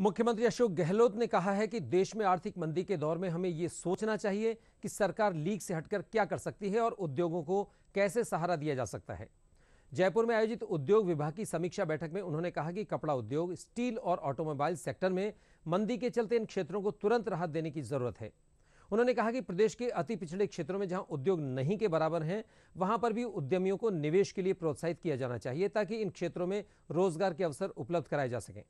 मुख्यमंत्री अशोक गहलोत ने कहा है कि देश में आर्थिक मंदी के दौर में हमें ये सोचना चाहिए कि सरकार लीक से हटकर क्या कर सकती है और उद्योगों को कैसे सहारा दिया जा सकता है जयपुर में आयोजित उद्योग विभाग की समीक्षा बैठक में उन्होंने कहा कि कपड़ा उद्योग स्टील और ऑटोमोबाइल सेक्टर में मंदी के चलते इन क्षेत्रों को तुरंत राहत देने की जरूरत है उन्होंने कहा कि प्रदेश के अति पिछड़े क्षेत्रों में जहां उद्योग नहीं के बराबर हैं वहां पर भी उद्यमियों को निवेश के लिए प्रोत्साहित किया जाना चाहिए ताकि इन क्षेत्रों में रोजगार के अवसर उपलब्ध कराए जा सकें